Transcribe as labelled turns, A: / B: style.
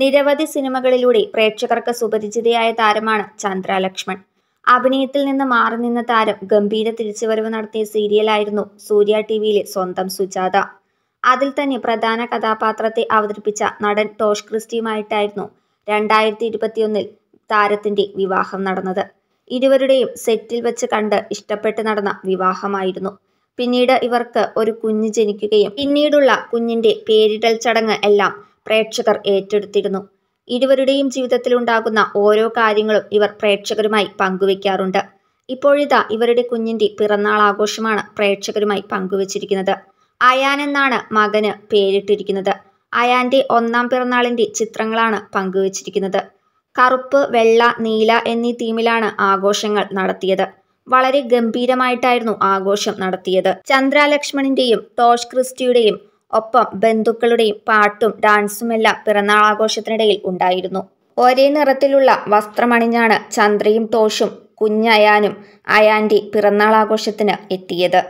A: നിരവധി സിനിമകളിലൂടെ പ്രേക്ഷകർക്ക് സുപരിചിതയായ താരമാണ് ചന്ദ്ര ലക്ഷ്മൺ അഭിനയത്തിൽ നിന്ന് മാറി നിന്ന താരം ഗംഭീര തിരിച്ചുവരവ് നടത്തിയ സീരിയലായിരുന്നു സൂര്യ ടി വിയിലെ സ്വന്തം സുജാത അതിൽ തന്നെ പ്രധാന കഥാപാത്രത്തെ അവതരിപ്പിച്ച നടൻ ടോഷ് ക്രിസ്റ്റിയുമായിട്ടായിരുന്നു രണ്ടായിരത്തി ഇരുപത്തിയൊന്നിൽ താരത്തിന്റെ വിവാഹം നടന്നത് ഇരുവരുടെയും സെറ്റിൽ വെച്ച് കണ്ട് ഇഷ്ടപ്പെട്ട് നടന്ന വിവാഹമായിരുന്നു പിന്നീട് ഇവർക്ക് ഒരു കുഞ്ഞ് ജനിക്കുകയും പിന്നീടുള്ള കുഞ്ഞിന്റെ പേരിടൽ ചടങ്ങ് എല്ലാം പ്രേക്ഷകർ ഏറ്റെടുത്തിരുന്നു ഇരുവരുടെയും ജീവിതത്തിലുണ്ടാകുന്ന ഓരോ കാര്യങ്ങളും ഇവർ പ്രേക്ഷകരുമായി പങ്കുവയ്ക്കാറുണ്ട് ഇപ്പോഴിതാ ഇവരുടെ കുഞ്ഞിൻ്റെ പിറന്നാൾ ആഘോഷമാണ് പ്രേക്ഷകരുമായി പങ്കുവച്ചിരിക്കുന്നത് അയാൻ എന്നാണ് മകന് പേരിട്ടിരിക്കുന്നത് അയാന്റെ ഒന്നാം പിറന്നാളിൻ്റെ ചിത്രങ്ങളാണ് പങ്കുവച്ചിരിക്കുന്നത് കറുപ്പ് വെള്ള നീല എന്നീ തീമിലാണ് ആഘോഷങ്ങൾ നടത്തിയത് വളരെ ഗംഭീരമായിട്ടായിരുന്നു ആഘോഷം നടത്തിയത് ചന്ദ്ര ടോഷ് ക്രിസ്റ്റിയുടെയും ഒപ്പം ബന്ധുക്കളുടെയും പാട്ടും ഡാൻസുമെല്ലാം പിറന്നാൾ ആഘോഷത്തിനിടയിൽ ഉണ്ടായിരുന്നു ഒരേ നിറത്തിലുള്ള വസ്ത്രമണിഞ്ഞാണ് ചന്ദ്രയും ടോഷും കുഞ്ഞയാനും അയാൻ്റെ പിറന്നാൾ ആഘോഷത്തിന് എത്തിയത്